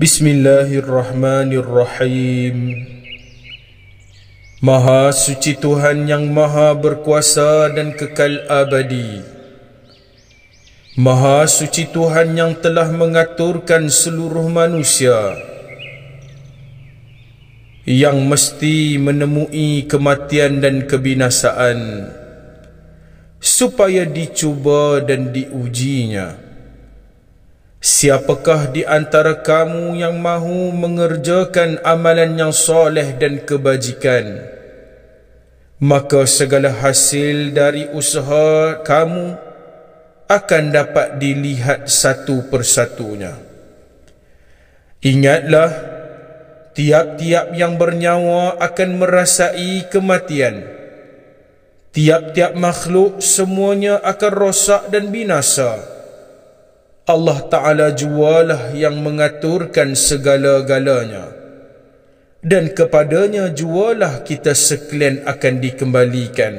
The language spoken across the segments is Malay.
بسم الله الرحمن الرحيم Maha suci Tuhan yang maha berkuasa dan kekal abadi Maha suci Tuhan yang telah mengaturkan seluruh manusia Yang mesti menemui kematian dan kebinasaan Supaya dicuba dan diujinya Siapakah di antara kamu yang mahu mengerjakan amalan yang soleh dan kebajikan? Maka segala hasil dari usaha kamu akan dapat dilihat satu persatunya. Ingatlah, tiap-tiap yang bernyawa akan merasai kematian. Tiap-tiap makhluk semuanya akan rosak dan binasa. Tiap-tiap Allah Ta'ala jualah yang mengaturkan segala-galanya. Dan kepadanya jualah kita sekalian akan dikembalikan.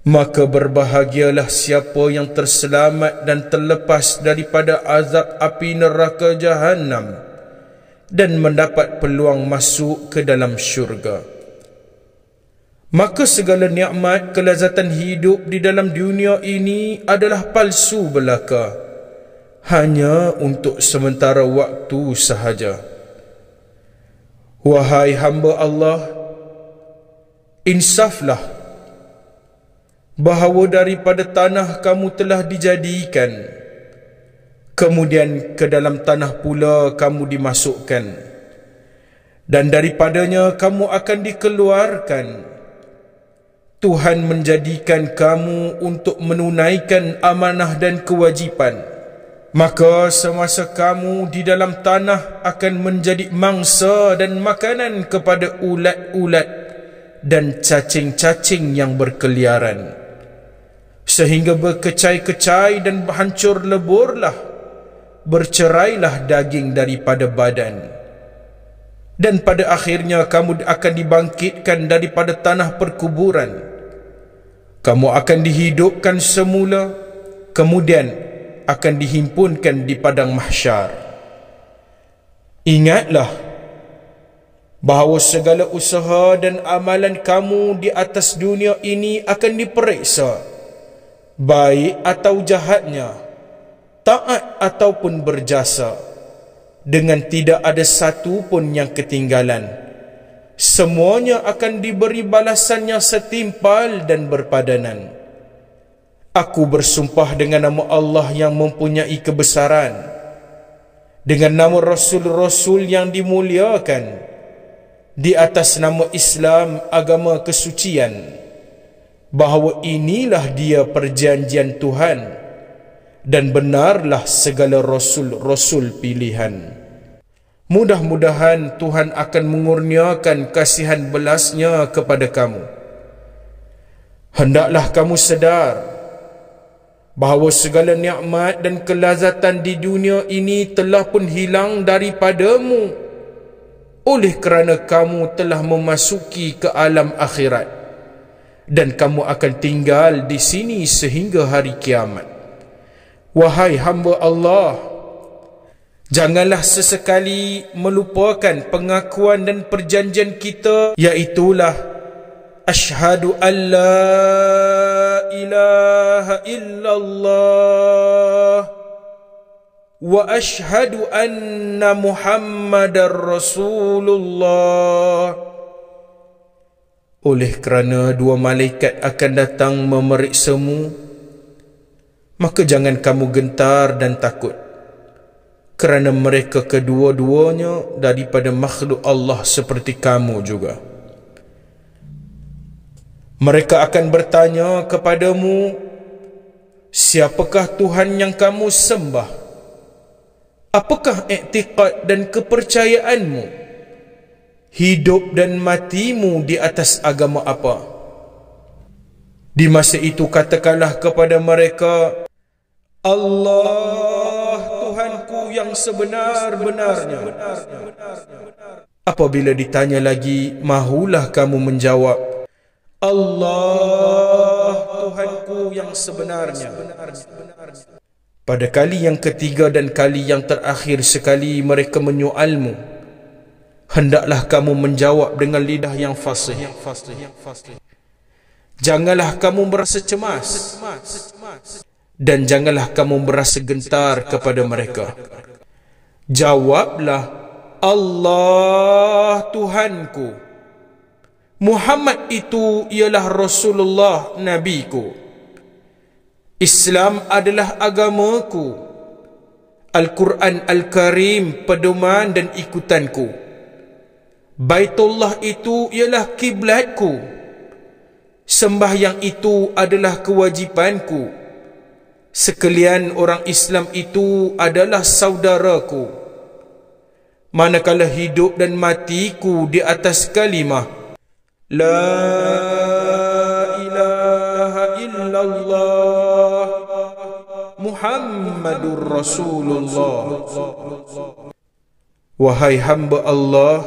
Maka berbahagialah siapa yang terselamat dan terlepas daripada azab api neraka jahanam dan mendapat peluang masuk ke dalam syurga. Maka segala nikmat kelazatan hidup di dalam dunia ini adalah palsu belaka hanya untuk sementara waktu sahaja. Wahai hamba Allah, insaflah bahawa daripada tanah kamu telah dijadikan, kemudian ke dalam tanah pula kamu dimasukkan, dan daripadanya kamu akan dikeluarkan. Tuhan menjadikan kamu untuk menunaikan amanah dan kewajipan. Maka semasa kamu di dalam tanah akan menjadi mangsa dan makanan kepada ulat-ulat dan cacing-cacing yang berkeliaran. Sehingga berkecai-kecai dan berhancur leburlah, bercerailah daging daripada badan. Dan pada akhirnya kamu akan dibangkitkan daripada tanah perkuburan. Kamu akan dihidupkan semula, kemudian akan dihimpunkan di padang mahsyar. Ingatlah bahawa segala usaha dan amalan kamu di atas dunia ini akan diperiksa baik atau jahatnya taat ataupun berjasa dengan tidak ada satu pun yang ketinggalan semuanya akan diberi balasannya setimpal dan berpadanan Aku bersumpah dengan nama Allah yang mempunyai kebesaran Dengan nama Rasul-Rasul yang dimuliakan Di atas nama Islam agama kesucian Bahawa inilah dia perjanjian Tuhan Dan benarlah segala Rasul-Rasul pilihan Mudah-mudahan Tuhan akan mengurniakan kasihan belasnya kepada kamu Hendaklah kamu sedar Hendaklah kamu sedar bahawa segala nikmat dan kelazatan di dunia ini telah pun hilang daripadamu oleh kerana kamu telah memasuki ke alam akhirat dan kamu akan tinggal di sini sehingga hari kiamat wahai hamba Allah janganlah sesekali melupakan pengakuan dan perjanjian kita iaitulah asyhadu alla إله إلا الله وأشهد أن محمد رسول الله Oleh kerana dua malaikat akan datang memeriksamu Maka jangan kamu gentar dan takut Kerana mereka kedua-duanya daripada makhluk Allah seperti kamu juga. Mereka akan bertanya kepadamu, Siapakah Tuhan yang kamu sembah? Apakah iktiqat dan kepercayaanmu? Hidup dan matimu di atas agama apa? Di masa itu katakanlah kepada mereka, Allah Tuhanku yang sebenar-benarnya. Apabila ditanya lagi, mahulah kamu menjawab, Allah Tuhanku yang sebenarnya. Pada kali yang ketiga dan kali yang terakhir sekali mereka menyoalmu. Hendaklah kamu menjawab dengan lidah yang fasih. Janganlah kamu merasa cemas. Dan janganlah kamu merasa gentar kepada mereka. Jawablah Allah Tuhanku. Muhammad itu ialah Rasulullah Nabi ku. Islam adalah agamaku. Al-Quran Al-Karim pedoman dan ikutanku. Baitullah itu ialah kiblatku. Sembahyang itu adalah kewajipanku. Sekalian orang Islam itu adalah saudaraku. Manakala hidup dan matiku di atas kalimah, La إله illallah Muhammadur Rasulullah. Wahai hamba Allah,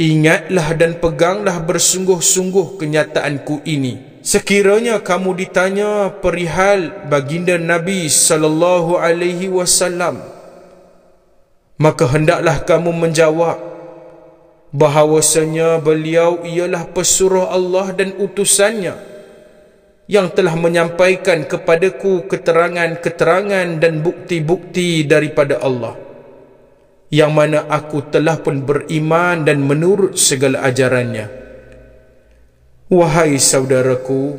Ingatlah dan peganglah bersungguh-sungguh kenyataanku ini. Sekiranya kamu ditanya perihal baginda Nabi sallallahu alaihi wasallam, maka hendaklah kamu menjawab bahawasanya beliau ialah pesuruh Allah dan utusannya yang telah menyampaikan kepadaku keterangan-keterangan dan bukti-bukti daripada Allah yang mana aku telah pun beriman dan menurut segala ajarannya wahai saudaraku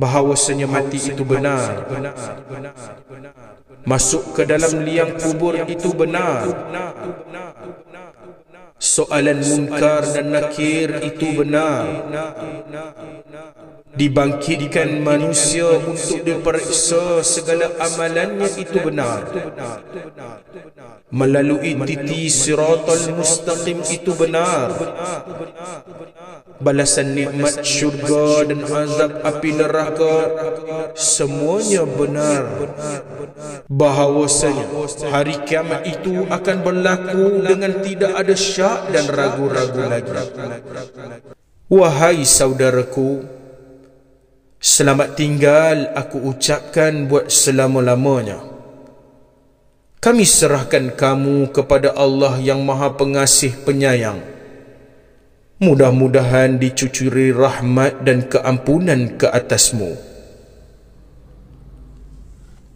bahawasanya mati itu benar masuk ke dalam liang kubur itu benar Soalan munkar dan nakir itu benar Dibangkitkan manusia untuk diperiksa segala amalannya itu benar. Melalui titi siratul mustaqim itu benar. Balasan nikmat syurga dan azab api neraka semuanya benar. Bahawasanya hari kiamat itu akan berlaku dengan tidak ada syak dan ragu-ragu lagi. Wahai saudaraku, Selamat tinggal aku ucapkan buat selama-lamanya. Kami serahkan kamu kepada Allah yang maha pengasih penyayang. Mudah-mudahan dicucuri rahmat dan keampunan ke atasmu.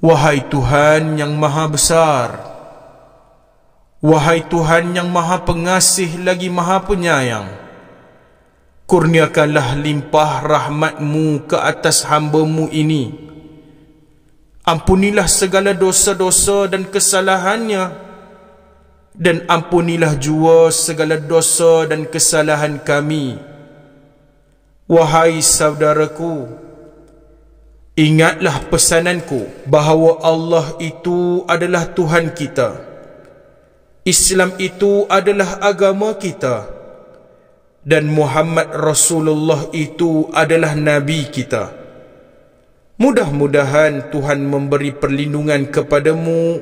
Wahai Tuhan yang maha besar. Wahai Tuhan yang maha pengasih lagi maha penyayang. Kurniakanlah limpah rahmatmu ke atas hambamu ini. Ampunilah segala dosa-dosa dan kesalahannya. Dan ampunilah jua segala dosa dan kesalahan kami. Wahai saudaraku, ingatlah pesananku bahawa Allah itu adalah Tuhan kita. Islam itu adalah agama kita. Kita dan Muhammad Rasulullah itu adalah Nabi kita. Mudah-mudahan Tuhan memberi perlindungan kepadamu,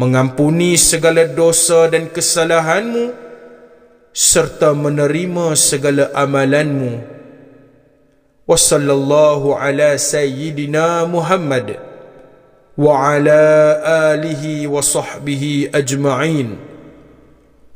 mengampuni segala dosa dan kesalahanmu, serta menerima segala amalanmu. Wassalamu'alaikum warahmatullahi wabarakatuh. wa ala alihi wa sahbihi ajma'in.